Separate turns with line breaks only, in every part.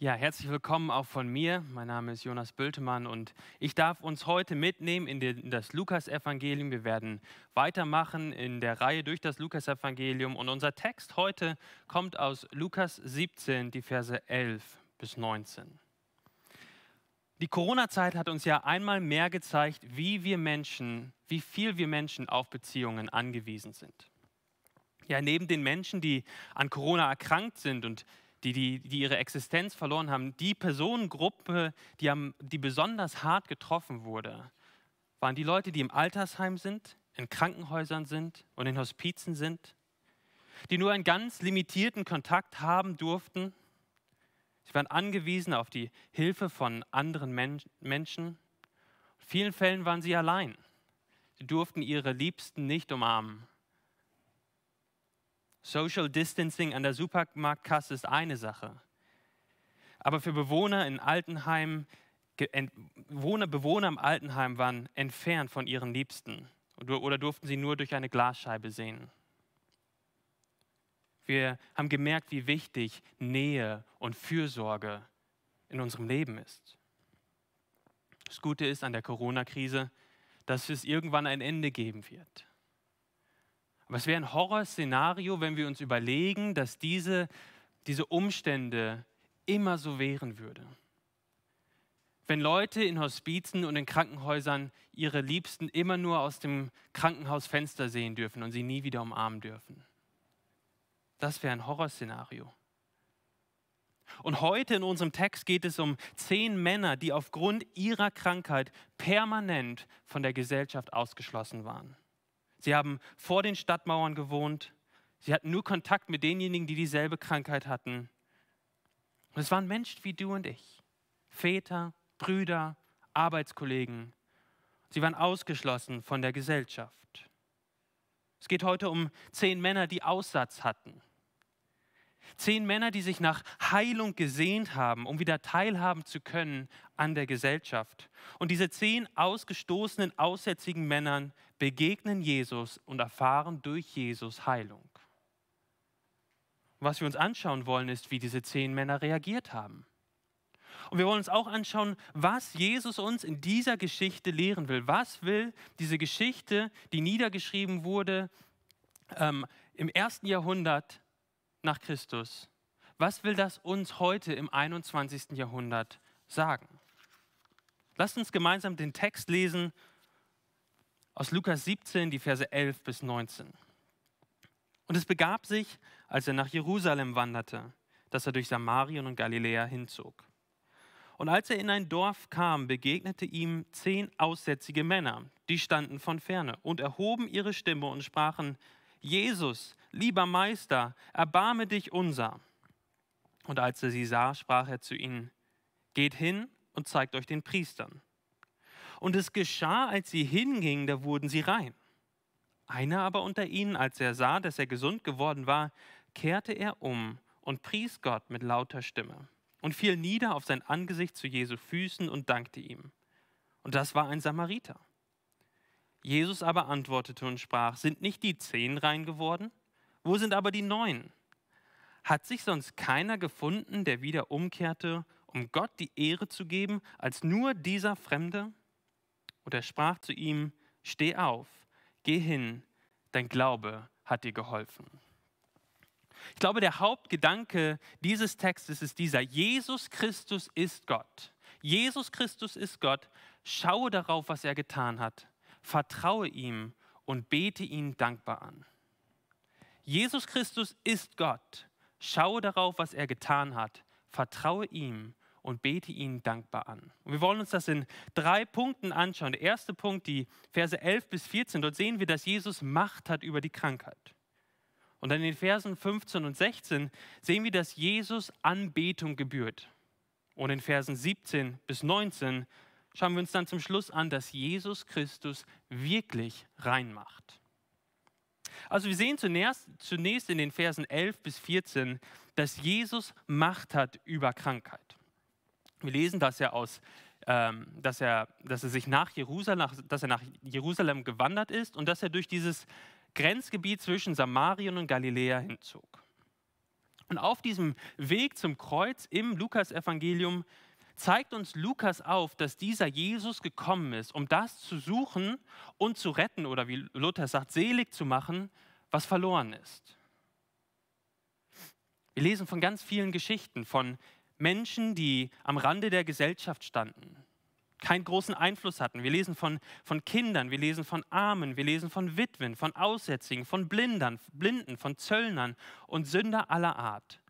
Ja, herzlich willkommen auch von mir. Mein Name ist Jonas Bültemann und ich darf uns heute mitnehmen in, das Lukas-Evangelium. Wir werden weitermachen in der Reihe durch das Lukas-Evangelium und unser Text heute kommt aus Lukas 17, die Verse 11 bis 19. Die Corona-Zeit hat uns ja einmal mehr gezeigt, wie wir Menschen, wie viel wir Menschen auf Beziehungen angewiesen sind. Ja, neben den Menschen, die an Corona erkrankt sind und die, die, die ihre Existenz verloren haben, die Personengruppe, die, haben, die besonders hart getroffen wurde, waren die Leute, die im Altersheim sind, in Krankenhäusern sind und in Hospizen sind, die nur einen ganz limitierten Kontakt haben durften. Sie waren angewiesen auf die Hilfe von anderen Men Menschen. In vielen Fällen waren sie allein. Sie durften ihre Liebsten nicht umarmen. Social Distancing an der Supermarktkasse ist eine Sache. Aber für Bewohner in Altenheimen, Bewohner im Altenheim waren entfernt von ihren Liebsten oder durften sie nur durch eine Glasscheibe sehen. Wir haben gemerkt, wie wichtig Nähe und Fürsorge in unserem Leben ist. Das Gute ist an der Corona-Krise, dass es irgendwann ein Ende geben wird. Was wäre ein Horrorszenario, wenn wir uns überlegen, dass diese, diese Umstände immer so wären würden? Wenn Leute in Hospizen und in Krankenhäusern ihre Liebsten immer nur aus dem Krankenhausfenster sehen dürfen und sie nie wieder umarmen dürfen. Das wäre ein Horrorszenario. Und heute in unserem Text geht es um zehn Männer, die aufgrund ihrer Krankheit permanent von der Gesellschaft ausgeschlossen waren. Sie haben vor den Stadtmauern gewohnt. Sie hatten nur Kontakt mit denjenigen, die dieselbe Krankheit hatten. Und es waren Menschen wie du und ich. Väter, Brüder, Arbeitskollegen. Sie waren ausgeschlossen von der Gesellschaft. Es geht heute um zehn Männer, die Aussatz hatten. Zehn Männer, die sich nach Heilung gesehnt haben, um wieder teilhaben zu können an der Gesellschaft. Und diese zehn ausgestoßenen, aussätzigen Männern begegnen Jesus und erfahren durch Jesus Heilung. Was wir uns anschauen wollen, ist, wie diese zehn Männer reagiert haben. Und wir wollen uns auch anschauen, was Jesus uns in dieser Geschichte lehren will. Was will diese Geschichte, die niedergeschrieben wurde ähm, im ersten Jahrhundert nach Christus, was will das uns heute im 21. Jahrhundert sagen? Lasst uns gemeinsam den Text lesen aus Lukas 17, die Verse 11 bis 19. Und es begab sich, als er nach Jerusalem wanderte, dass er durch Samarien und Galiläa hinzog. Und als er in ein Dorf kam, begegnete ihm zehn aussätzige Männer, die standen von ferne und erhoben ihre Stimme und sprachen, Jesus, lieber Meister, erbarme dich unser. Und als er sie sah, sprach er zu ihnen, Geht hin und zeigt euch den Priestern. Und es geschah, als sie hingingen, da wurden sie rein. Einer aber unter ihnen, als er sah, dass er gesund geworden war, kehrte er um und pries Gott mit lauter Stimme und fiel nieder auf sein Angesicht zu Jesu Füßen und dankte ihm. Und das war ein Samariter. Jesus aber antwortete und sprach, sind nicht die zehn rein geworden? Wo sind aber die neun? Hat sich sonst keiner gefunden, der wieder umkehrte, um Gott die Ehre zu geben, als nur dieser Fremde? Und er sprach zu ihm, steh auf, geh hin, dein Glaube hat dir geholfen. Ich glaube, der Hauptgedanke dieses Textes ist dieser, Jesus Christus ist Gott. Jesus Christus ist Gott, schaue darauf, was er getan hat, vertraue ihm und bete ihn dankbar an. Jesus Christus ist Gott, schaue darauf, was er getan hat, vertraue ihm und bete ihn dankbar an. Und wir wollen uns das in drei Punkten anschauen. Der erste Punkt, die Verse 11 bis 14, dort sehen wir, dass Jesus Macht hat über die Krankheit. Und dann in den Versen 15 und 16 sehen wir, dass Jesus Anbetung gebührt. Und in Versen 17 bis 19 schauen wir uns dann zum Schluss an, dass Jesus Christus wirklich rein macht. Also wir sehen zunächst, zunächst in den Versen 11 bis 14, dass Jesus Macht hat über Krankheit. Wir lesen, dass er, aus, ähm, dass er, dass er sich nach Jerusalem, nach, dass er nach Jerusalem gewandert ist und dass er durch dieses Grenzgebiet zwischen Samarien und Galiläa hinzog. Und auf diesem Weg zum Kreuz im Lukasevangelium zeigt uns Lukas auf, dass dieser Jesus gekommen ist, um das zu suchen und zu retten oder wie Luther sagt, selig zu machen, was verloren ist. Wir lesen von ganz vielen Geschichten, von Menschen, die am Rande der Gesellschaft standen, keinen großen Einfluss hatten. Wir lesen von, von Kindern, wir lesen von Armen, wir lesen von Witwen, von Aussätzigen, von Blindern, Blinden, von Zöllnern und Sünder aller Art.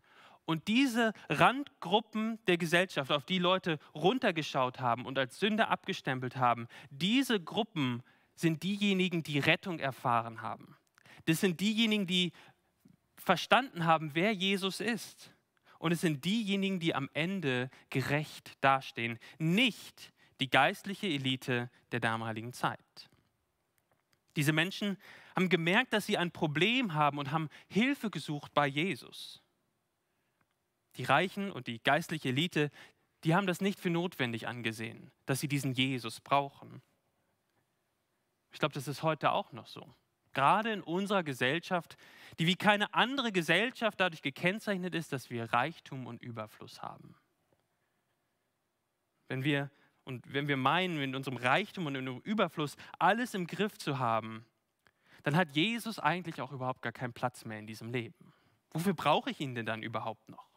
Und diese Randgruppen der Gesellschaft, auf die Leute runtergeschaut haben und als Sünder abgestempelt haben, diese Gruppen sind diejenigen, die Rettung erfahren haben. Das sind diejenigen, die verstanden haben, wer Jesus ist. Und es sind diejenigen, die am Ende gerecht dastehen, nicht die geistliche Elite der damaligen Zeit. Diese Menschen haben gemerkt, dass sie ein Problem haben und haben Hilfe gesucht bei Jesus. Die Reichen und die geistliche Elite, die haben das nicht für notwendig angesehen, dass sie diesen Jesus brauchen. Ich glaube, das ist heute auch noch so gerade in unserer Gesellschaft, die wie keine andere Gesellschaft dadurch gekennzeichnet ist, dass wir Reichtum und Überfluss haben. Wenn wir, und wenn wir meinen, in unserem Reichtum und in unserem Überfluss alles im Griff zu haben, dann hat Jesus eigentlich auch überhaupt gar keinen Platz mehr in diesem Leben. Wofür brauche ich ihn denn dann überhaupt noch?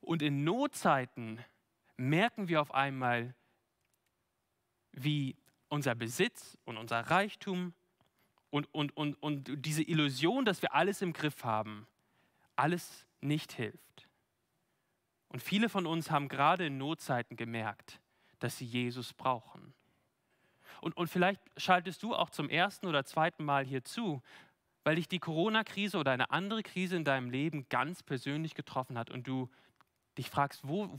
Und in Notzeiten merken wir auf einmal, wie unser Besitz und unser Reichtum und, und, und, und diese Illusion, dass wir alles im Griff haben, alles nicht hilft. Und viele von uns haben gerade in Notzeiten gemerkt, dass sie Jesus brauchen. Und, und vielleicht schaltest du auch zum ersten oder zweiten Mal hier zu, weil dich die Corona-Krise oder eine andere Krise in deinem Leben ganz persönlich getroffen hat und du dich fragst, wo,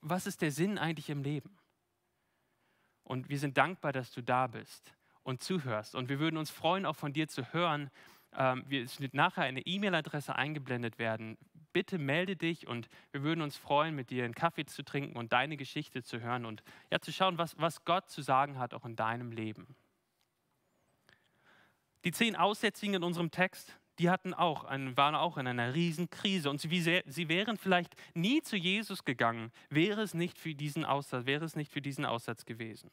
was ist der Sinn eigentlich im Leben? Und wir sind dankbar, dass du da bist und zuhörst. Und wir würden uns freuen, auch von dir zu hören. Ähm, es wird nachher eine E-Mail-Adresse eingeblendet werden. Bitte melde dich und wir würden uns freuen, mit dir einen Kaffee zu trinken und deine Geschichte zu hören und ja, zu schauen, was, was Gott zu sagen hat, auch in deinem Leben. Die zehn Aussätzigen in unserem Text, die hatten auch waren auch in einer riesen Krise und sie, sie wären vielleicht nie zu Jesus gegangen, wäre es nicht für diesen Aussatz, wäre es nicht für diesen Aussatz gewesen.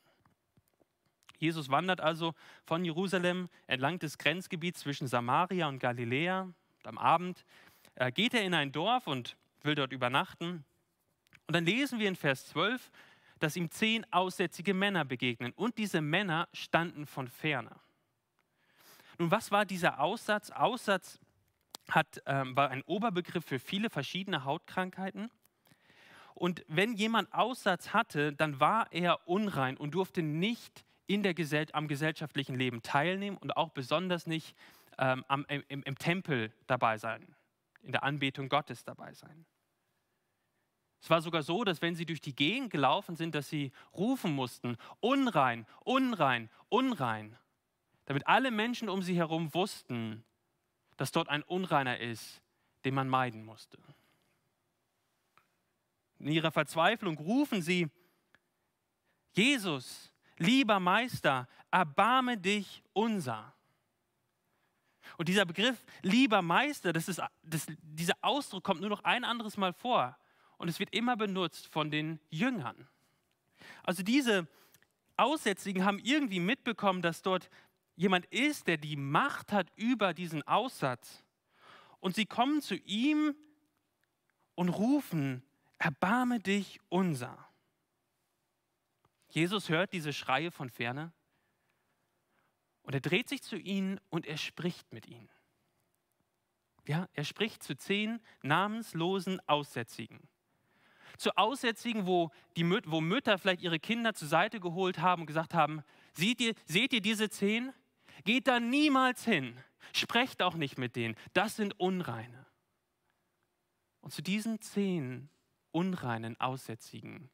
Jesus wandert also von Jerusalem entlang des Grenzgebiets zwischen Samaria und Galiläa. Und am Abend äh, geht er in ein Dorf und will dort übernachten. Und dann lesen wir in Vers 12, dass ihm zehn aussätzige Männer begegnen. Und diese Männer standen von ferne. Nun, was war dieser Aussatz? Aussatz hat, ähm, war ein Oberbegriff für viele verschiedene Hautkrankheiten. Und wenn jemand Aussatz hatte, dann war er unrein und durfte nicht in der Gesell am gesellschaftlichen Leben teilnehmen und auch besonders nicht ähm, am, im, im Tempel dabei sein, in der Anbetung Gottes dabei sein. Es war sogar so, dass wenn sie durch die Gegend gelaufen sind, dass sie rufen mussten, unrein, unrein, unrein, damit alle Menschen um sie herum wussten, dass dort ein Unreiner ist, den man meiden musste. In ihrer Verzweiflung rufen sie, Jesus, lieber Meister, erbarme dich unser. Und dieser Begriff, lieber Meister, das ist, das, dieser Ausdruck kommt nur noch ein anderes Mal vor. Und es wird immer benutzt von den Jüngern. Also diese Aussätzigen haben irgendwie mitbekommen, dass dort jemand ist, der die Macht hat über diesen Aussatz. Und sie kommen zu ihm und rufen, erbarme dich unser. Jesus hört diese Schreie von ferne und er dreht sich zu ihnen und er spricht mit ihnen. Ja, er spricht zu zehn namenslosen Aussätzigen. Zu Aussätzigen, wo, die, Müt wo Mütter vielleicht ihre Kinder zur Seite geholt haben und gesagt haben, seht ihr, seht ihr diese zehn? Geht da niemals hin. Sprecht auch nicht mit denen. Das sind Unreine. Und zu diesen zehn unreinen Aussätzigen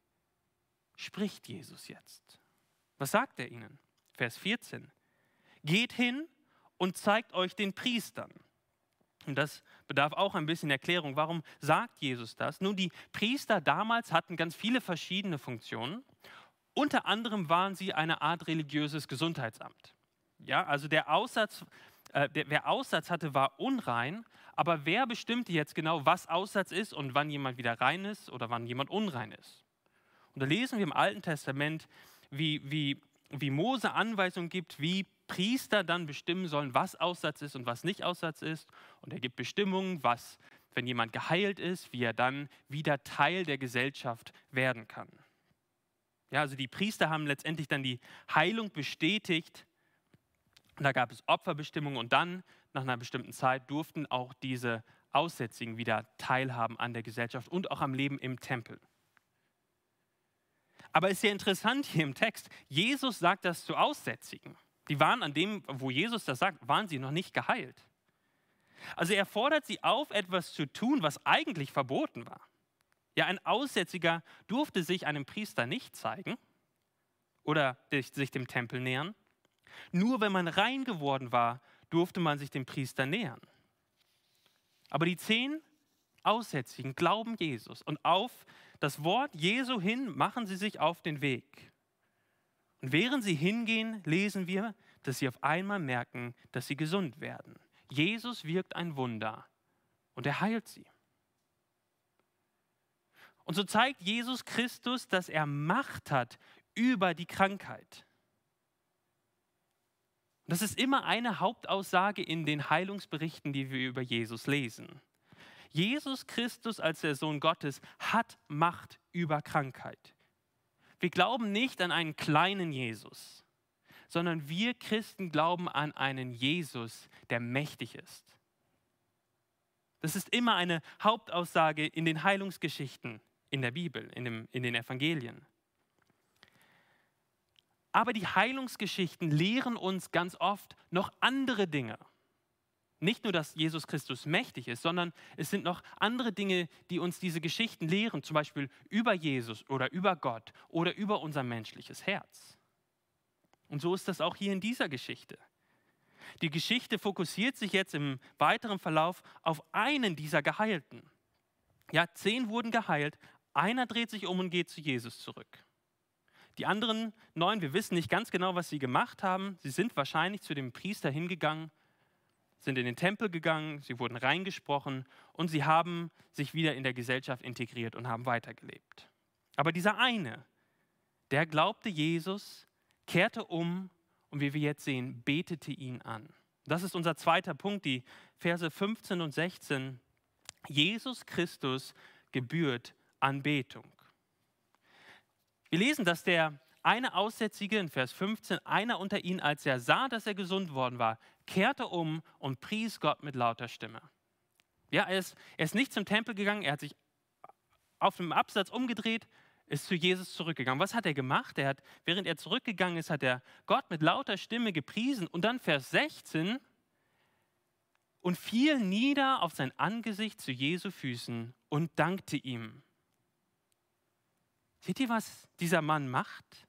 spricht Jesus jetzt? Was sagt er ihnen? Vers 14. Geht hin und zeigt euch den Priestern. Und das bedarf auch ein bisschen Erklärung. Warum sagt Jesus das? Nun, die Priester damals hatten ganz viele verschiedene Funktionen. Unter anderem waren sie eine Art religiöses Gesundheitsamt. Ja, also der Aussatz, äh, der, wer Aussatz hatte, war unrein, aber wer bestimmte jetzt genau, was Aussatz ist und wann jemand wieder rein ist oder wann jemand unrein ist? Und da lesen wir im Alten Testament, wie, wie, wie Mose Anweisungen gibt, wie Priester dann bestimmen sollen, was Aussatz ist und was nicht Aussatz ist. Und er gibt Bestimmungen, was, wenn jemand geheilt ist, wie er dann wieder Teil der Gesellschaft werden kann. Ja, also die Priester haben letztendlich dann die Heilung bestätigt. Und da gab es Opferbestimmungen und dann, nach einer bestimmten Zeit, durften auch diese Aussätzigen wieder teilhaben an der Gesellschaft und auch am Leben im Tempel. Aber ist ja interessant hier im Text, Jesus sagt das zu Aussätzigen. Die waren an dem, wo Jesus das sagt, waren sie noch nicht geheilt. Also er fordert sie auf, etwas zu tun, was eigentlich verboten war. Ja, ein Aussätziger durfte sich einem Priester nicht zeigen oder sich dem Tempel nähern. Nur wenn man rein geworden war, durfte man sich dem Priester nähern. Aber die zehn Aussätzigen glauben Jesus und auf das Wort Jesu hin machen sie sich auf den Weg. Und während sie hingehen, lesen wir, dass sie auf einmal merken, dass sie gesund werden. Jesus wirkt ein Wunder und er heilt sie. Und so zeigt Jesus Christus, dass er Macht hat über die Krankheit. das ist immer eine Hauptaussage in den Heilungsberichten, die wir über Jesus lesen. Jesus Christus als der Sohn Gottes hat Macht über Krankheit. Wir glauben nicht an einen kleinen Jesus, sondern wir Christen glauben an einen Jesus, der mächtig ist. Das ist immer eine Hauptaussage in den Heilungsgeschichten in der Bibel, in, dem, in den Evangelien. Aber die Heilungsgeschichten lehren uns ganz oft noch andere Dinge nicht nur, dass Jesus Christus mächtig ist, sondern es sind noch andere Dinge, die uns diese Geschichten lehren, zum Beispiel über Jesus oder über Gott oder über unser menschliches Herz. Und so ist das auch hier in dieser Geschichte. Die Geschichte fokussiert sich jetzt im weiteren Verlauf auf einen dieser Geheilten. Ja, zehn wurden geheilt, einer dreht sich um und geht zu Jesus zurück. Die anderen neun, wir wissen nicht ganz genau, was sie gemacht haben. Sie sind wahrscheinlich zu dem Priester hingegangen sind in den Tempel gegangen, sie wurden reingesprochen und sie haben sich wieder in der Gesellschaft integriert und haben weitergelebt. Aber dieser eine, der glaubte Jesus, kehrte um und wie wir jetzt sehen, betete ihn an. Das ist unser zweiter Punkt, die Verse 15 und 16. Jesus Christus gebührt Anbetung. Wir lesen, dass der eine Aussätzige in Vers 15, einer unter ihnen, als er sah, dass er gesund worden war, kehrte um und pries Gott mit lauter Stimme. Ja, er ist, er ist nicht zum Tempel gegangen, er hat sich auf dem Absatz umgedreht, ist zu Jesus zurückgegangen. Was hat er gemacht? Er hat, während er zurückgegangen ist, hat er Gott mit lauter Stimme gepriesen und dann Vers 16 und fiel nieder auf sein Angesicht zu Jesu Füßen und dankte ihm. Seht ihr, was dieser Mann macht?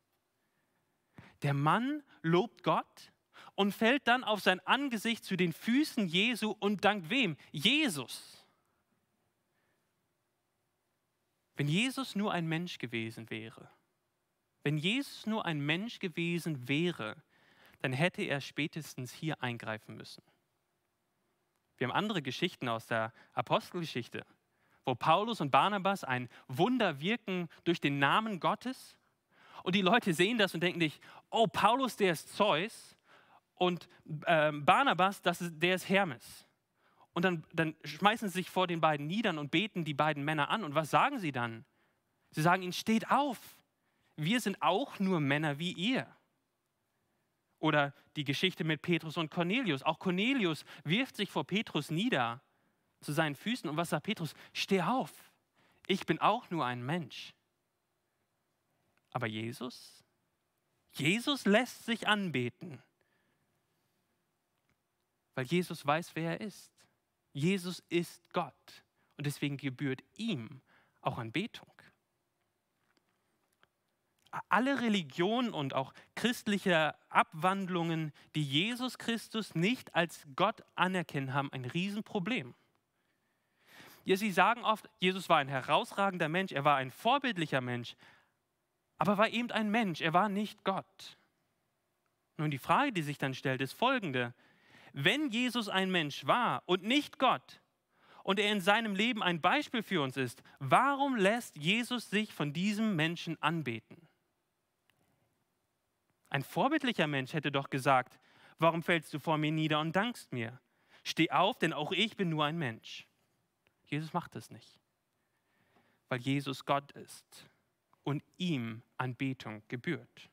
Der Mann lobt Gott und fällt dann auf sein Angesicht zu den Füßen Jesu und dankt wem? Jesus. Wenn Jesus nur ein Mensch gewesen wäre, wenn Jesus nur ein Mensch gewesen wäre, dann hätte er spätestens hier eingreifen müssen. Wir haben andere Geschichten aus der Apostelgeschichte, wo Paulus und Barnabas ein Wunder wirken durch den Namen Gottes und die Leute sehen das und denken sich, oh, Paulus, der ist Zeus und äh, Barnabas, das ist, der ist Hermes. Und dann, dann schmeißen sie sich vor den beiden Niedern und beten die beiden Männer an. Und was sagen sie dann? Sie sagen ihnen, steht auf, wir sind auch nur Männer wie ihr. Oder die Geschichte mit Petrus und Cornelius. Auch Cornelius wirft sich vor Petrus nieder zu seinen Füßen. Und was sagt Petrus? Steh auf, ich bin auch nur ein Mensch. Aber Jesus? Jesus lässt sich anbeten, weil Jesus weiß, wer er ist. Jesus ist Gott und deswegen gebührt ihm auch Anbetung. Alle Religionen und auch christliche Abwandlungen, die Jesus Christus nicht als Gott anerkennen, haben ein Riesenproblem. Ja, sie sagen oft, Jesus war ein herausragender Mensch, er war ein vorbildlicher Mensch, aber war eben ein Mensch, er war nicht Gott. Nun, die Frage, die sich dann stellt, ist folgende. Wenn Jesus ein Mensch war und nicht Gott, und er in seinem Leben ein Beispiel für uns ist, warum lässt Jesus sich von diesem Menschen anbeten? Ein vorbildlicher Mensch hätte doch gesagt, warum fällst du vor mir nieder und dankst mir? Steh auf, denn auch ich bin nur ein Mensch. Jesus macht es nicht, weil Jesus Gott ist und ihm Anbetung gebührt.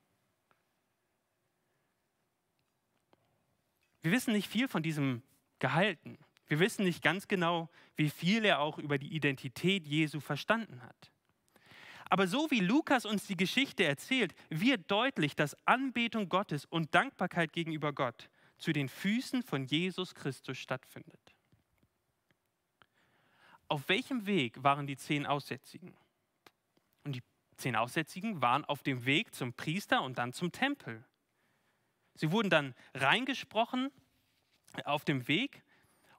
Wir wissen nicht viel von diesem Gehalten. Wir wissen nicht ganz genau, wie viel er auch über die Identität Jesu verstanden hat. Aber so wie Lukas uns die Geschichte erzählt, wird deutlich, dass Anbetung Gottes und Dankbarkeit gegenüber Gott zu den Füßen von Jesus Christus stattfindet. Auf welchem Weg waren die zehn Aussätzigen? Und die Zehn Aussätzigen waren auf dem Weg zum Priester und dann zum Tempel. Sie wurden dann reingesprochen auf dem Weg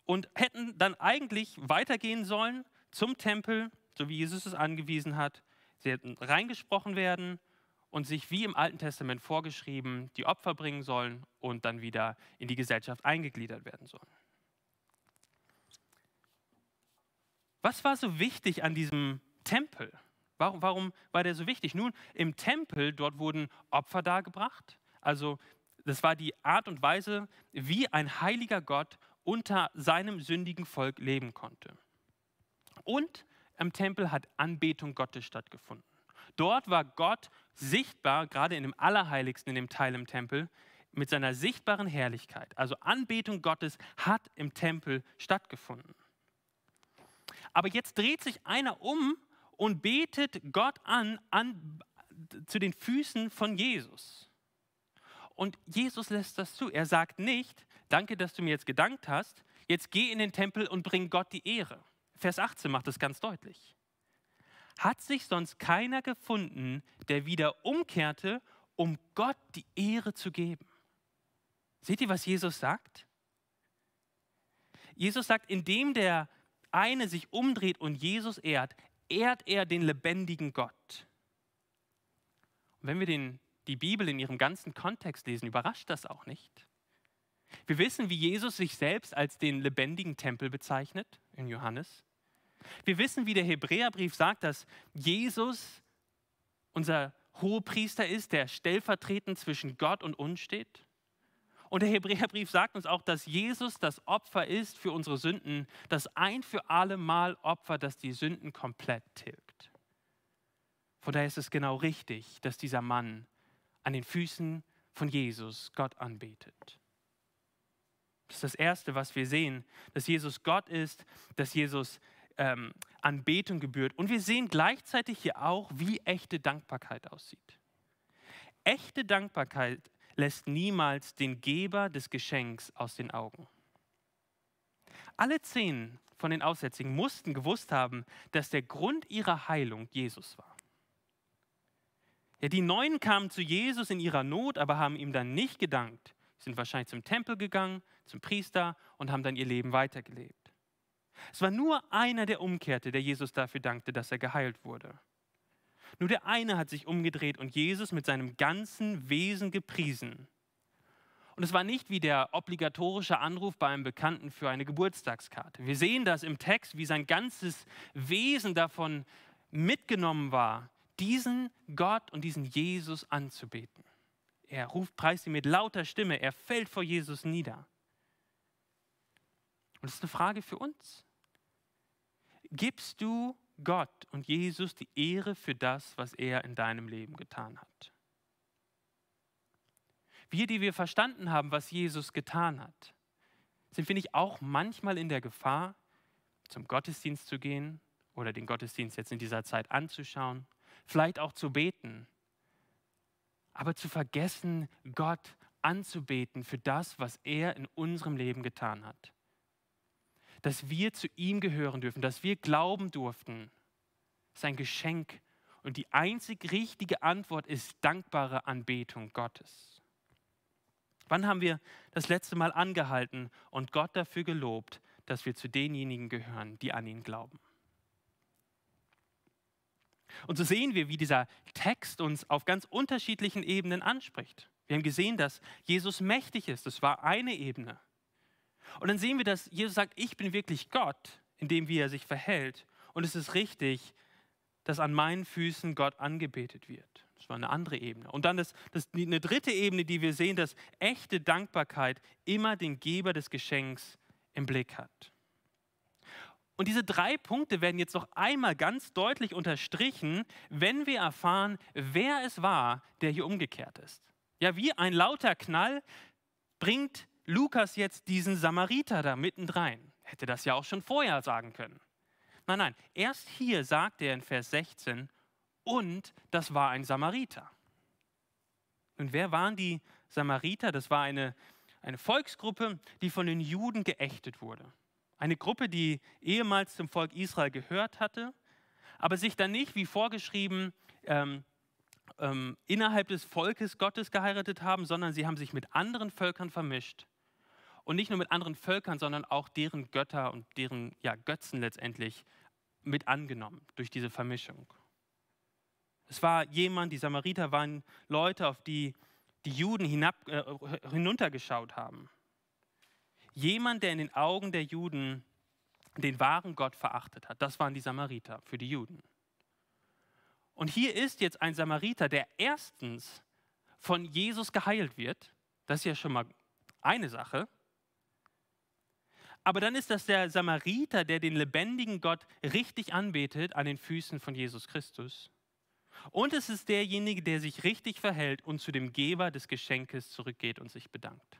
und hätten dann eigentlich weitergehen sollen zum Tempel, so wie Jesus es angewiesen hat. Sie hätten reingesprochen werden und sich wie im Alten Testament vorgeschrieben die Opfer bringen sollen und dann wieder in die Gesellschaft eingegliedert werden sollen. Was war so wichtig an diesem Tempel? Warum, warum war der so wichtig? Nun, im Tempel, dort wurden Opfer dargebracht. Also das war die Art und Weise, wie ein heiliger Gott unter seinem sündigen Volk leben konnte. Und im Tempel hat Anbetung Gottes stattgefunden. Dort war Gott sichtbar, gerade in dem Allerheiligsten, in dem Teil im Tempel, mit seiner sichtbaren Herrlichkeit. Also Anbetung Gottes hat im Tempel stattgefunden. Aber jetzt dreht sich einer um und betet Gott an, an zu den Füßen von Jesus. Und Jesus lässt das zu. Er sagt nicht, danke, dass du mir jetzt gedankt hast, jetzt geh in den Tempel und bring Gott die Ehre. Vers 18 macht das ganz deutlich. Hat sich sonst keiner gefunden, der wieder umkehrte, um Gott die Ehre zu geben. Seht ihr, was Jesus sagt? Jesus sagt, indem der eine sich umdreht und Jesus ehrt, ehrt er den lebendigen Gott. Und wenn wir den, die Bibel in ihrem ganzen Kontext lesen, überrascht das auch nicht. Wir wissen, wie Jesus sich selbst als den lebendigen Tempel bezeichnet in Johannes. Wir wissen, wie der Hebräerbrief sagt, dass Jesus unser Hohepriester ist, der stellvertretend zwischen Gott und uns steht. Und der Hebräerbrief sagt uns auch, dass Jesus das Opfer ist für unsere Sünden, das ein für alle Mal Opfer, das die Sünden komplett tilgt. Von daher ist es genau richtig, dass dieser Mann an den Füßen von Jesus Gott anbetet. Das ist das Erste, was wir sehen, dass Jesus Gott ist, dass Jesus ähm, Anbetung gebührt. Und wir sehen gleichzeitig hier auch, wie echte Dankbarkeit aussieht. Echte Dankbarkeit lässt niemals den Geber des Geschenks aus den Augen. Alle zehn von den Aussätzigen mussten gewusst haben, dass der Grund ihrer Heilung Jesus war. Ja, die Neun kamen zu Jesus in ihrer Not, aber haben ihm dann nicht gedankt. Sie sind wahrscheinlich zum Tempel gegangen, zum Priester und haben dann ihr Leben weitergelebt. Es war nur einer, der umkehrte, der Jesus dafür dankte, dass er geheilt wurde. Nur der eine hat sich umgedreht und Jesus mit seinem ganzen Wesen gepriesen. Und es war nicht wie der obligatorische Anruf bei einem Bekannten für eine Geburtstagskarte. Wir sehen das im Text, wie sein ganzes Wesen davon mitgenommen war, diesen Gott und diesen Jesus anzubeten. Er ruft, Preis ihn mit lauter Stimme, er fällt vor Jesus nieder. Und das ist eine Frage für uns. Gibst du Gott und Jesus die Ehre für das, was er in deinem Leben getan hat. Wir, die wir verstanden haben, was Jesus getan hat, sind finde ich, auch manchmal in der Gefahr, zum Gottesdienst zu gehen oder den Gottesdienst jetzt in dieser Zeit anzuschauen, vielleicht auch zu beten, aber zu vergessen, Gott anzubeten für das, was er in unserem Leben getan hat dass wir zu ihm gehören dürfen, dass wir glauben durften, sein Geschenk. Und die einzig richtige Antwort ist dankbare Anbetung Gottes. Wann haben wir das letzte Mal angehalten und Gott dafür gelobt, dass wir zu denjenigen gehören, die an ihn glauben? Und so sehen wir, wie dieser Text uns auf ganz unterschiedlichen Ebenen anspricht. Wir haben gesehen, dass Jesus mächtig ist. Das war eine Ebene. Und dann sehen wir, dass Jesus sagt, ich bin wirklich Gott, in dem wie er sich verhält. Und es ist richtig, dass an meinen Füßen Gott angebetet wird. Das war eine andere Ebene. Und dann das, das, eine dritte Ebene, die wir sehen, dass echte Dankbarkeit immer den Geber des Geschenks im Blick hat. Und diese drei Punkte werden jetzt noch einmal ganz deutlich unterstrichen, wenn wir erfahren, wer es war, der hier umgekehrt ist. Ja, wie ein lauter Knall bringt Lukas jetzt diesen Samariter da mittendrein. Hätte das ja auch schon vorher sagen können. Nein, nein, erst hier sagt er in Vers 16, und das war ein Samariter. Und wer waren die Samariter? Das war eine, eine Volksgruppe, die von den Juden geächtet wurde. Eine Gruppe, die ehemals zum Volk Israel gehört hatte, aber sich dann nicht, wie vorgeschrieben, ähm, ähm, innerhalb des Volkes Gottes geheiratet haben, sondern sie haben sich mit anderen Völkern vermischt und nicht nur mit anderen Völkern, sondern auch deren Götter und deren ja, Götzen letztendlich mit angenommen durch diese Vermischung. Es war jemand, die Samariter waren Leute, auf die die Juden hinab, äh, hinuntergeschaut haben. Jemand, der in den Augen der Juden den wahren Gott verachtet hat. Das waren die Samariter für die Juden. Und hier ist jetzt ein Samariter, der erstens von Jesus geheilt wird. Das ist ja schon mal eine Sache. Aber dann ist das der Samariter, der den lebendigen Gott richtig anbetet an den Füßen von Jesus Christus. Und es ist derjenige, der sich richtig verhält und zu dem Geber des Geschenkes zurückgeht und sich bedankt.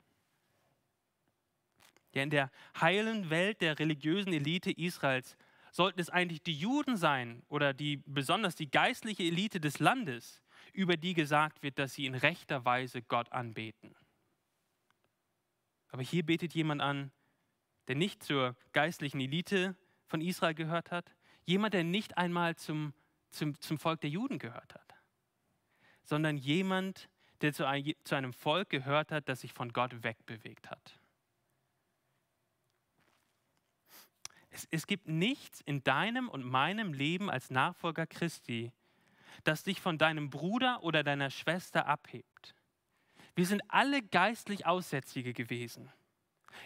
Ja, in der heilen Welt der religiösen Elite Israels sollten es eigentlich die Juden sein oder die, besonders die geistliche Elite des Landes, über die gesagt wird, dass sie in rechter Weise Gott anbeten. Aber hier betet jemand an, der nicht zur geistlichen Elite von Israel gehört hat, jemand, der nicht einmal zum, zum, zum Volk der Juden gehört hat, sondern jemand, der zu, ein, zu einem Volk gehört hat, das sich von Gott wegbewegt hat. Es, es gibt nichts in deinem und meinem Leben als Nachfolger Christi, das dich von deinem Bruder oder deiner Schwester abhebt. Wir sind alle geistlich Aussätzige gewesen.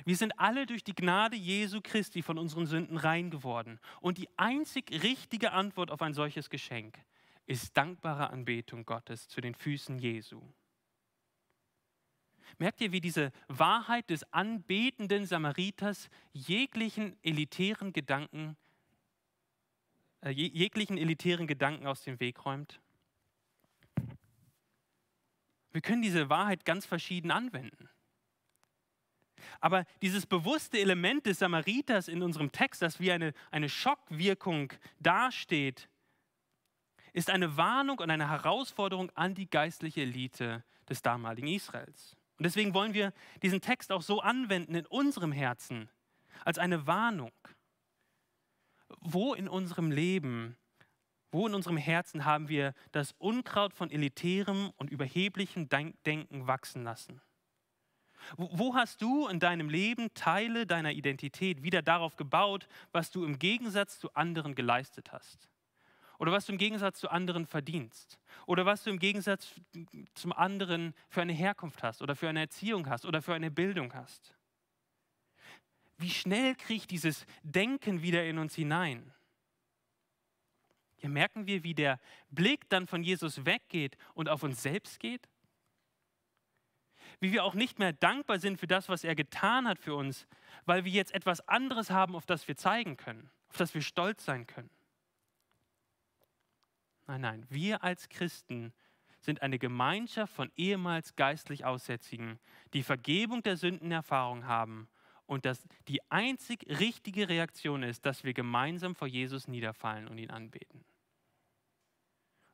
Wir sind alle durch die Gnade Jesu Christi von unseren Sünden rein geworden. Und die einzig richtige Antwort auf ein solches Geschenk ist dankbare Anbetung Gottes zu den Füßen Jesu. Merkt ihr, wie diese Wahrheit des anbetenden Samariters jeglichen elitären Gedanken, äh, jeglichen elitären Gedanken aus dem Weg räumt? Wir können diese Wahrheit ganz verschieden anwenden. Aber dieses bewusste Element des Samariters in unserem Text, das wie eine, eine Schockwirkung dasteht, ist eine Warnung und eine Herausforderung an die geistliche Elite des damaligen Israels. Und deswegen wollen wir diesen Text auch so anwenden in unserem Herzen, als eine Warnung. Wo in unserem Leben, wo in unserem Herzen haben wir das Unkraut von elitärem und überheblichem Denken wachsen lassen? Wo hast du in deinem Leben Teile deiner Identität wieder darauf gebaut, was du im Gegensatz zu anderen geleistet hast? Oder was du im Gegensatz zu anderen verdienst? Oder was du im Gegensatz zum anderen für eine Herkunft hast oder für eine Erziehung hast oder für eine Bildung hast? Wie schnell kriegt dieses Denken wieder in uns hinein? Hier merken wir, wie der Blick dann von Jesus weggeht und auf uns selbst geht wie wir auch nicht mehr dankbar sind für das, was er getan hat für uns, weil wir jetzt etwas anderes haben, auf das wir zeigen können, auf das wir stolz sein können. Nein, nein, wir als Christen sind eine Gemeinschaft von ehemals geistlich Aussätzigen, die Vergebung der Sünden Erfahrung haben und dass die einzig richtige Reaktion ist, dass wir gemeinsam vor Jesus niederfallen und ihn anbeten.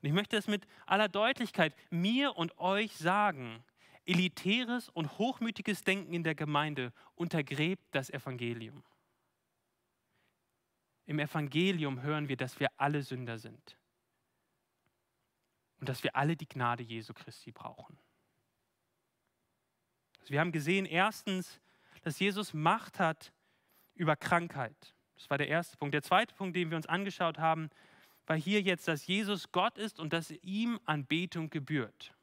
Und ich möchte es mit aller Deutlichkeit mir und euch sagen, Elitäres und hochmütiges Denken in der Gemeinde untergräbt das Evangelium. Im Evangelium hören wir, dass wir alle Sünder sind und dass wir alle die Gnade Jesu Christi brauchen. wir haben gesehen, erstens, dass Jesus Macht hat über Krankheit. Das war der erste Punkt. Der zweite Punkt, den wir uns angeschaut haben, war hier jetzt, dass Jesus Gott ist und dass ihm Anbetung gebührt.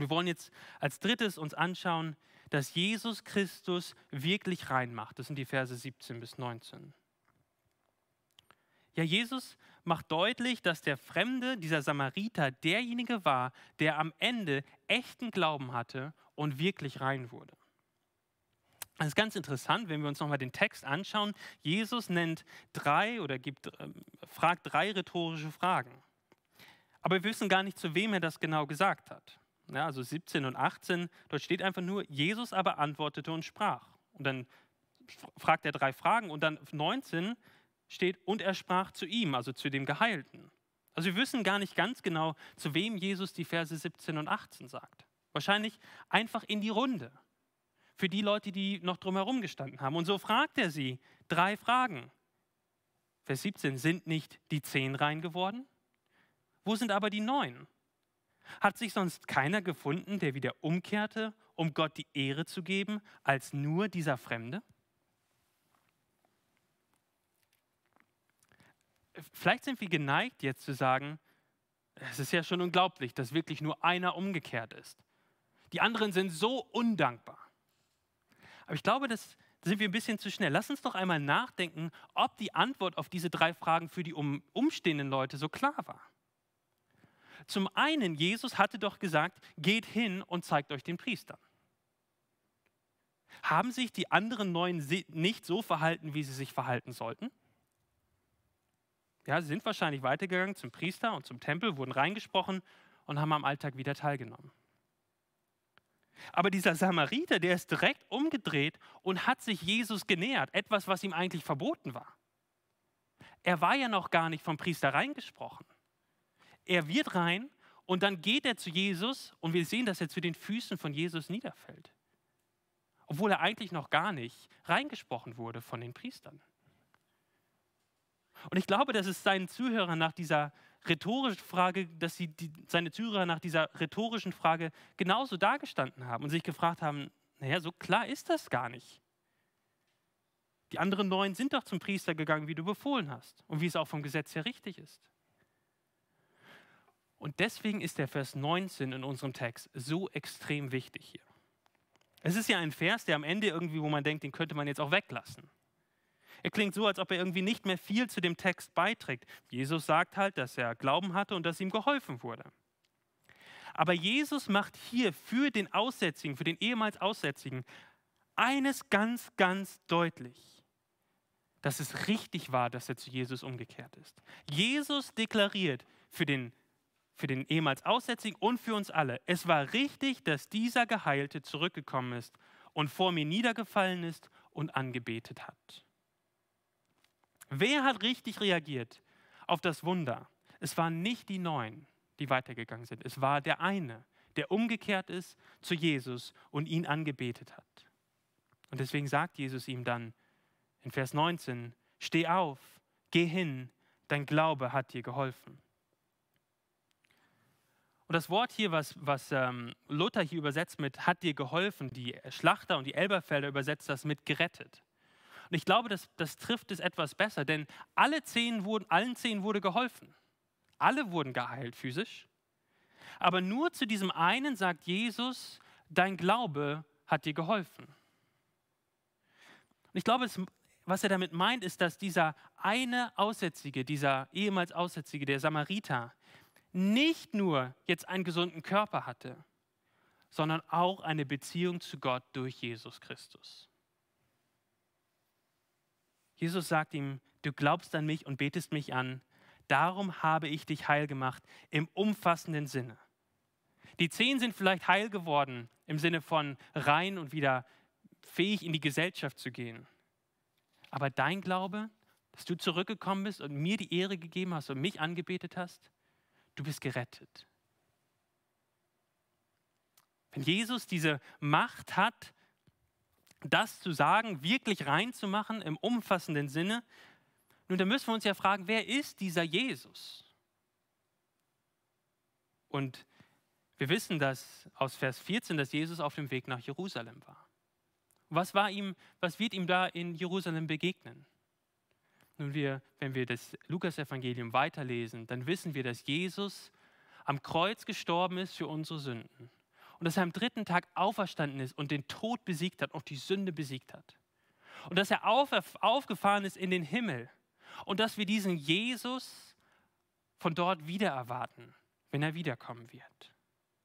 Und wir wollen jetzt als drittes uns anschauen, dass Jesus Christus wirklich rein macht. Das sind die Verse 17 bis 19. Ja, Jesus macht deutlich, dass der Fremde, dieser Samariter, derjenige war, der am Ende echten Glauben hatte und wirklich rein wurde. Das ist ganz interessant, wenn wir uns nochmal den Text anschauen. Jesus nennt drei oder gibt, ähm, fragt drei rhetorische Fragen. Aber wir wissen gar nicht, zu wem er das genau gesagt hat ja, also 17 und 18, dort steht einfach nur, Jesus aber antwortete und sprach. Und dann fragt er drei Fragen und dann 19 steht, und er sprach zu ihm, also zu dem Geheilten. Also wir wissen gar nicht ganz genau, zu wem Jesus die Verse 17 und 18 sagt. Wahrscheinlich einfach in die Runde. Für die Leute, die noch drumherum gestanden haben. Und so fragt er sie drei Fragen. Vers 17, sind nicht die zehn rein geworden? Wo sind aber die neun? Hat sich sonst keiner gefunden, der wieder umkehrte, um Gott die Ehre zu geben, als nur dieser Fremde? Vielleicht sind wir geneigt, jetzt zu sagen, es ist ja schon unglaublich, dass wirklich nur einer umgekehrt ist. Die anderen sind so undankbar. Aber ich glaube, das sind wir ein bisschen zu schnell. Lass uns doch einmal nachdenken, ob die Antwort auf diese drei Fragen für die umstehenden Leute so klar war. Zum einen, Jesus hatte doch gesagt, geht hin und zeigt euch den Priestern. Haben sich die anderen neun nicht so verhalten, wie sie sich verhalten sollten? Ja, sie sind wahrscheinlich weitergegangen zum Priester und zum Tempel, wurden reingesprochen und haben am Alltag wieder teilgenommen. Aber dieser Samariter, der ist direkt umgedreht und hat sich Jesus genähert, etwas, was ihm eigentlich verboten war. Er war ja noch gar nicht vom Priester reingesprochen er wird rein und dann geht er zu Jesus und wir sehen, dass er zu den Füßen von Jesus niederfällt. Obwohl er eigentlich noch gar nicht reingesprochen wurde von den Priestern. Und ich glaube, dass es seinen Zuhörern nach dieser rhetorischen Frage, dass sie die, seine Zuhörer nach dieser rhetorischen Frage genauso dargestanden haben und sich gefragt haben, naja, so klar ist das gar nicht. Die anderen neun sind doch zum Priester gegangen, wie du befohlen hast und wie es auch vom Gesetz her richtig ist. Und deswegen ist der Vers 19 in unserem Text so extrem wichtig hier. Es ist ja ein Vers, der am Ende irgendwie, wo man denkt, den könnte man jetzt auch weglassen. Er klingt so, als ob er irgendwie nicht mehr viel zu dem Text beiträgt. Jesus sagt halt, dass er Glauben hatte und dass ihm geholfen wurde. Aber Jesus macht hier für den Aussätzigen, für den ehemals Aussätzigen, eines ganz, ganz deutlich, dass es richtig war, dass er zu Jesus umgekehrt ist. Jesus deklariert für den für den ehemals Aussätzigen und für uns alle. Es war richtig, dass dieser Geheilte zurückgekommen ist und vor mir niedergefallen ist und angebetet hat. Wer hat richtig reagiert auf das Wunder? Es waren nicht die Neun, die weitergegangen sind. Es war der eine, der umgekehrt ist zu Jesus und ihn angebetet hat. Und deswegen sagt Jesus ihm dann in Vers 19, Steh auf, geh hin, dein Glaube hat dir geholfen. Und das Wort hier, was, was ähm, Luther hier übersetzt mit hat dir geholfen, die Schlachter und die Elberfelder übersetzt das mit gerettet. Und ich glaube, das, das trifft es etwas besser, denn alle zehn wurden, allen zehn wurde geholfen. Alle wurden geheilt physisch. Aber nur zu diesem einen sagt Jesus, dein Glaube hat dir geholfen. Und ich glaube, es, was er damit meint, ist, dass dieser eine Aussätzige, dieser ehemals Aussätzige, der Samariter, nicht nur jetzt einen gesunden Körper hatte, sondern auch eine Beziehung zu Gott durch Jesus Christus. Jesus sagt ihm, du glaubst an mich und betest mich an, darum habe ich dich heil gemacht im umfassenden Sinne. Die Zehn sind vielleicht heil geworden im Sinne von rein und wieder fähig in die Gesellschaft zu gehen. Aber dein Glaube, dass du zurückgekommen bist und mir die Ehre gegeben hast und mich angebetet hast, du bist gerettet. Wenn Jesus diese Macht hat, das zu sagen, wirklich reinzumachen im umfassenden Sinne, nun, dann müssen wir uns ja fragen, wer ist dieser Jesus? Und wir wissen das aus Vers 14, dass Jesus auf dem Weg nach Jerusalem war. Was war ihm, was wird ihm da in Jerusalem begegnen? Nun, wir, wenn wir das Lukas-Evangelium weiterlesen, dann wissen wir, dass Jesus am Kreuz gestorben ist für unsere Sünden und dass er am dritten Tag auferstanden ist und den Tod besiegt hat, und die Sünde besiegt hat. Und dass er auf, aufgefahren ist in den Himmel und dass wir diesen Jesus von dort wieder erwarten, wenn er wiederkommen wird.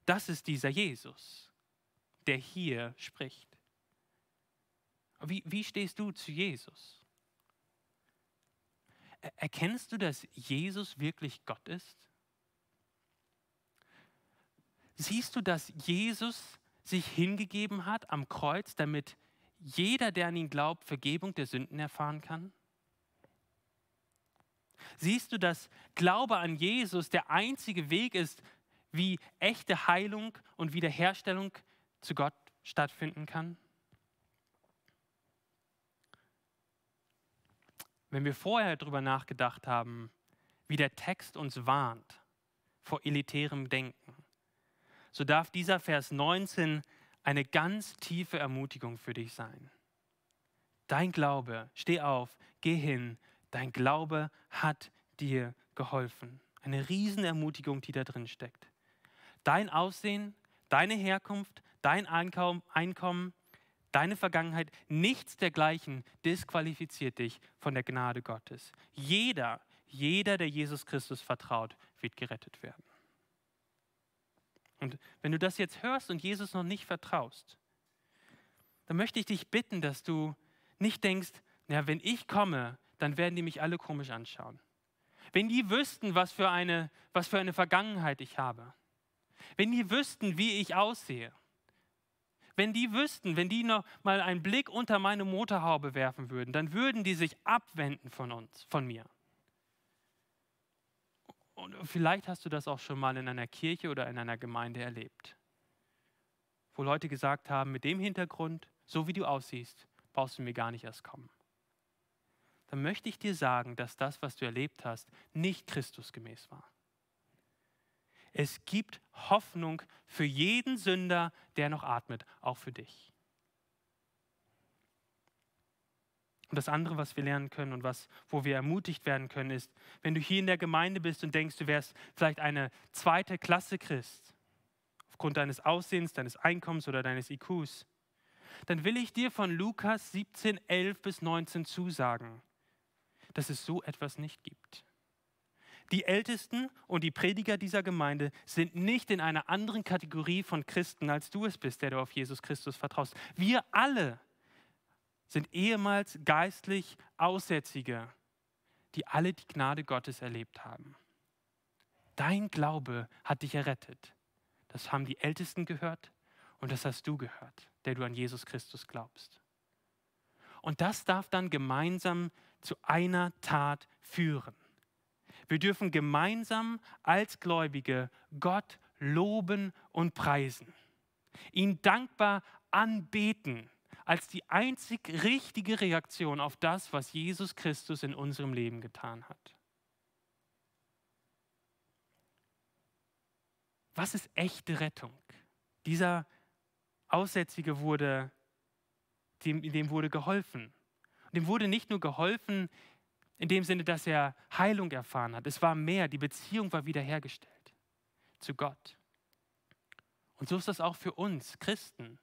Das ist dieser Jesus, der hier spricht. Wie, wie stehst du zu Jesus? Erkennst du, dass Jesus wirklich Gott ist? Siehst du, dass Jesus sich hingegeben hat am Kreuz, damit jeder, der an ihn glaubt, Vergebung der Sünden erfahren kann? Siehst du, dass Glaube an Jesus der einzige Weg ist, wie echte Heilung und Wiederherstellung zu Gott stattfinden kann? wenn wir vorher darüber nachgedacht haben, wie der Text uns warnt vor elitärem Denken, so darf dieser Vers 19 eine ganz tiefe Ermutigung für dich sein. Dein Glaube, steh auf, geh hin, dein Glaube hat dir geholfen. Eine Riesenermutigung, die da drin steckt. Dein Aussehen, deine Herkunft, dein Einkommen Deine Vergangenheit, nichts dergleichen disqualifiziert dich von der Gnade Gottes. Jeder, jeder, der Jesus Christus vertraut, wird gerettet werden. Und wenn du das jetzt hörst und Jesus noch nicht vertraust, dann möchte ich dich bitten, dass du nicht denkst, na, wenn ich komme, dann werden die mich alle komisch anschauen. Wenn die wüssten, was für eine, was für eine Vergangenheit ich habe. Wenn die wüssten, wie ich aussehe wenn die wüssten, wenn die noch mal einen Blick unter meine Motorhaube werfen würden, dann würden die sich abwenden von uns, von mir. Und vielleicht hast du das auch schon mal in einer Kirche oder in einer Gemeinde erlebt, wo Leute gesagt haben, mit dem Hintergrund, so wie du aussiehst, brauchst du mir gar nicht erst kommen. Dann möchte ich dir sagen, dass das, was du erlebt hast, nicht Christusgemäß war. Es gibt Hoffnung für jeden Sünder, der noch atmet, auch für dich. Und das andere, was wir lernen können und was, wo wir ermutigt werden können, ist, wenn du hier in der Gemeinde bist und denkst, du wärst vielleicht eine zweite Klasse Christ, aufgrund deines Aussehens, deines Einkommens oder deines IQs, dann will ich dir von Lukas 17, 11 bis 19 zusagen, dass es so etwas nicht gibt. Die Ältesten und die Prediger dieser Gemeinde sind nicht in einer anderen Kategorie von Christen, als du es bist, der du auf Jesus Christus vertraust. Wir alle sind ehemals geistlich Aussätzige, die alle die Gnade Gottes erlebt haben. Dein Glaube hat dich errettet. Das haben die Ältesten gehört und das hast du gehört, der du an Jesus Christus glaubst. Und das darf dann gemeinsam zu einer Tat führen. Wir dürfen gemeinsam als Gläubige Gott loben und preisen, ihn dankbar anbeten als die einzig richtige Reaktion auf das, was Jesus Christus in unserem Leben getan hat. Was ist echte Rettung? Dieser Aussätzige wurde, dem, dem wurde geholfen. Dem wurde nicht nur geholfen, in dem Sinne, dass er Heilung erfahren hat. Es war mehr, die Beziehung war wiederhergestellt zu Gott. Und so ist das auch für uns Christen,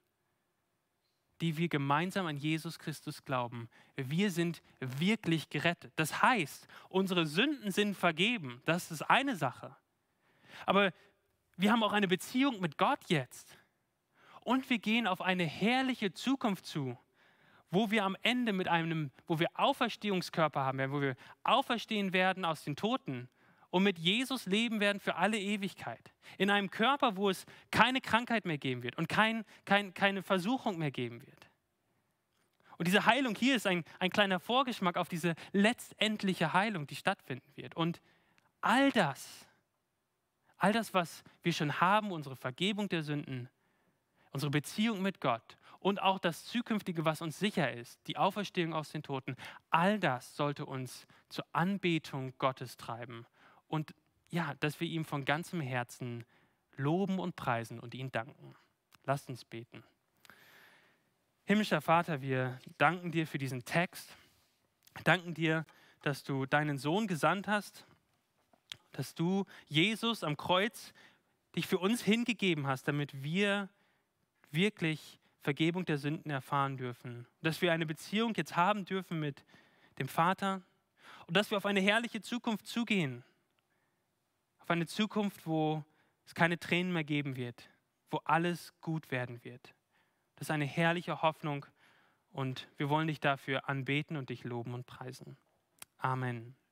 die wir gemeinsam an Jesus Christus glauben. Wir sind wirklich gerettet. Das heißt, unsere Sünden sind vergeben. Das ist eine Sache. Aber wir haben auch eine Beziehung mit Gott jetzt. Und wir gehen auf eine herrliche Zukunft zu wo wir am Ende mit einem, wo wir Auferstehungskörper haben werden, wo wir auferstehen werden aus den Toten und mit Jesus leben werden für alle Ewigkeit. In einem Körper, wo es keine Krankheit mehr geben wird und kein, kein, keine Versuchung mehr geben wird. Und diese Heilung hier ist ein, ein kleiner Vorgeschmack auf diese letztendliche Heilung, die stattfinden wird. Und all das, all das, was wir schon haben, unsere Vergebung der Sünden, unsere Beziehung mit Gott und auch das Zukünftige, was uns sicher ist, die Auferstehung aus den Toten, all das sollte uns zur Anbetung Gottes treiben. Und ja, dass wir ihm von ganzem Herzen loben und preisen und ihn danken. Lasst uns beten. Himmlischer Vater, wir danken dir für diesen Text, danken dir, dass du deinen Sohn gesandt hast, dass du Jesus am Kreuz dich für uns hingegeben hast, damit wir wirklich Vergebung der Sünden erfahren dürfen. Dass wir eine Beziehung jetzt haben dürfen mit dem Vater und dass wir auf eine herrliche Zukunft zugehen. Auf eine Zukunft, wo es keine Tränen mehr geben wird, wo alles gut werden wird. Das ist eine herrliche Hoffnung und wir wollen dich dafür anbeten und dich loben und preisen. Amen.